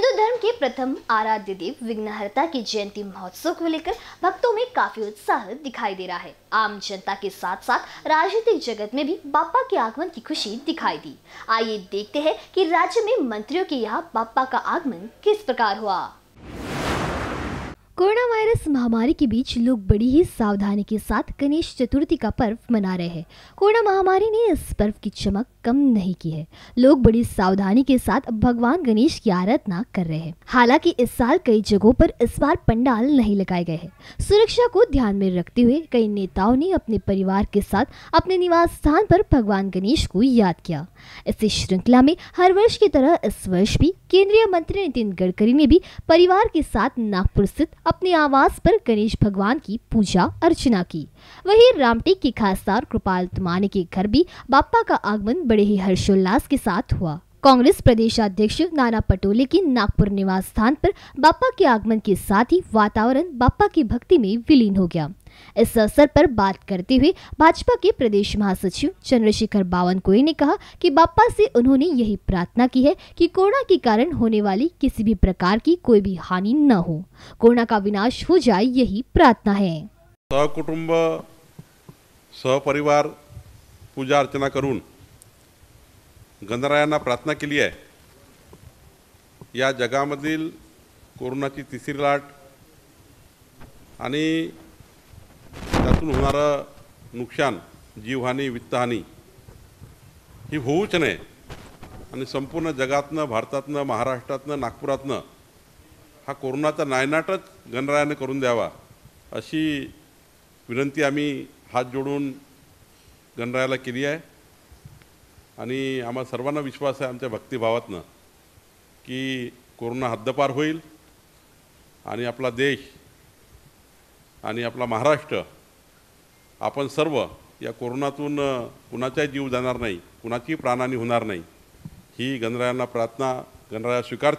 हिंदू धर्म के प्रथम आराध्य देव विघ्नहर्ता के जयंती महोत्सव को लेकर भक्तों में काफी उत्साह दिखाई दे रहा है आम जनता के साथ साथ राजनीतिक जगत में भी बापा के आगमन की खुशी दिखाई दी आइए देखते हैं कि राज्य में मंत्रियों के यहाँ बापा का आगमन किस प्रकार हुआ कोरोना वायरस महामारी के बीच लोग बड़ी ही सावधानी के साथ गणेश चतुर्थी का पर्व मना रहे हैं कोरोना महामारी ने इस पर्व की चमक कम नहीं की है लोग बड़ी सावधानी के साथ भगवान गणेश की आराधना कर रहे हैं हालांकि इस साल कई जगहों पर इस बार पंडाल नहीं लगाए गए हैं सुरक्षा को ध्यान में रखते हुए कई नेताओं ने अपने परिवार के साथ अपने निवास स्थान पर भगवान गणेश को याद किया इसी श्रृंखला में हर वर्ष की तरह इस वर्ष भी केंद्रीय मंत्री नितिन गडकरी ने भी परिवार के साथ नागपुर स्थित अपने आवास पर गणेश भगवान की पूजा अर्चना की वहीं रामटेक के खासदार कृपाल तुमाने के घर भी बापा का आगमन बड़े ही हर्षोल्लास के साथ हुआ कांग्रेस प्रदेश अध्यक्ष नाना पटोले के नागपुर निवास स्थान पर बापा के आगमन के साथ ही वातावरण बापा की भक्ति में विलीन हो गया इस अवसर पर बात करते हुए भाजपा के प्रदेश महासचिव चंद्रशेखर बावनकुए ने कहा कि बापा से उन्होंने यही प्रार्थना की है कि कोरोना के कारण होने वाली किसी भी प्रकार की कोई भी हानि न हो कोरोना का विनाश हो जाए यही प्रार्थना है सहकुटुंब सहपरिवार पूजा अर्चना कर गणरायांना प्रार्थना के लिए या कोरोना की तिसरी लाट आणि त्यातून होणारं नुकसान जीवहानी वित्तहानी ही होऊच नाही आणि संपूर्ण जगातनं भारतातनं महाराष्ट्रातनं नागपुरातनं हा कोरोनाचा नायनाटच गणरायाने करून द्यावा अशी विनंती आम्ही हात जोडून गणरायाला केली आहे आणि आम्हा सर्वांना विश्वास आहे आमच्या भक्तिभावातनं की कोरोना हद्दपार होईल आणि आपला देश आणि आपला महाराष्ट्र अपन सर्व या कोरोनातून कुणाचाही जीव जाणार नाही कुणाची प्राणानी होना नहीं हि गणरायांना प्रार्थना गणराया स्वीकार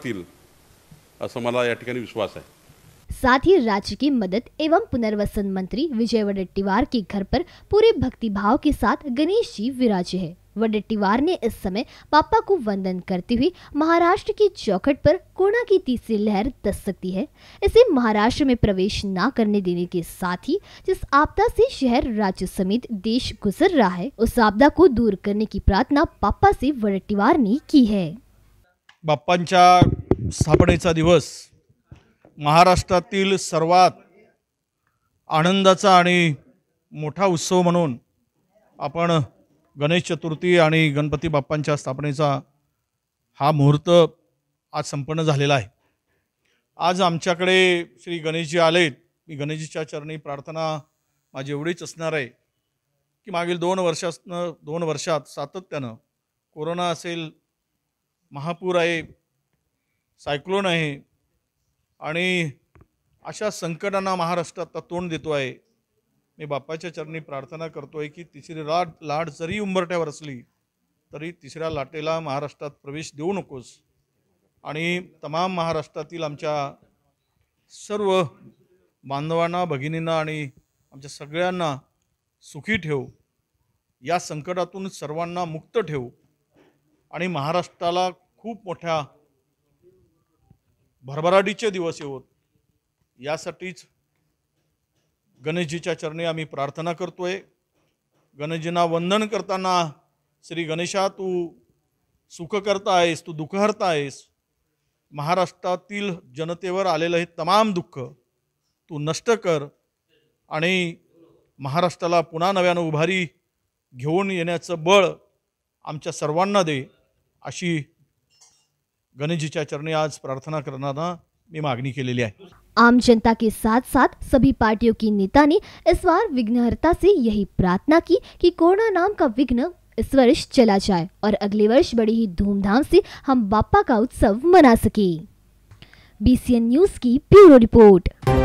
विश्वास है साथ ही राज्य की मदद एवं पुनर्वसन मंत्री विजय वडेट्टीवार के घर पर पूरे भक्तिभाव के साथ गणेश जी विराजे हैं वडेट्टीवार ने इस समय पापा को वंदन करती हुई महाराष्ट्र की चौखट पर कोरोना की तीसरी लहर दस सकती है इसे महाराष्ट्र में प्रवेश ना करने देने के साथ ही जिस आपदा से शहर राज्य समेत देश गुजर रहा है उस आपदा को दूर करने की प्रार्थना पापा से वडेट्टीवार ने की है बाप्पांच्या का दिवस महाराष्ट्र सर्वत आनंदा मोटा उत्सव म्हणून आपण गणेश चतुर्थी आणि गणपती बाप्पांच्या स्थापनेचा हा मुहूर्त आज संपन्न झालेला आहे आज आमच्याकडे श्री गणेशजी आलेत मी गणेशजीच्या चरणी प्रार्थना माझी एवढीच असणार आहे की मागील दोन वर्षासनं दोन वर्षात सातत्यानं कोरोना असेल महापूर आहे सायक्लोन आहे आणि अशा संकटांना महाराष्ट्रात तोंड देतो आहे मी बाप्पाच्या चरणी प्रार्थना करतोय की तिसरी लाट लाट जरी उंबरट्यावर असली तरी तिसऱ्या लाटेला महाराष्ट्रात प्रवेश देऊ नकोस आणि तमाम महाराष्ट्रातील आमच्या सर्व बांधवांना भगिनींना आणि आमच्या सगळ्यांना सुखी ठेवू या संकटातून सर्वांना मुक्त ठेवू आणि महाराष्ट्राला खूप मोठ्या भरभराटीचे दिवस येवत यासाठीच गणेशजीच्या चरणी आम्ही प्रार्थना करतो आहे गणेशजींना वंदन करताना श्री गणेशा तू सुख करता आहेस तू दुःखहर्ता आहेस महाराष्ट्रातील जनतेवर आलेलं हे तमाम दुःख तू नष्ट कर आणि महाराष्ट्राला पुन्हा नव्यानं उभारी घेऊन येण्याचं बळ आमच्या सर्वांना दे अशी गणेशजीच्या चरणी आज प्रार्थना करताना मी मागणी केलेली आहे आम जनता के साथ साथ सभी पार्टियों के नेता ने इस बार विघ्नहरता से यही प्रार्थना की कि कोरोना नाम का विघ्न इस वर्ष चला जाए और अगले वर्ष बड़ी ही धूमधाम से हम बापा का उत्सव मना सके बीसीएन न्यूज की ब्यूरो रिपोर्ट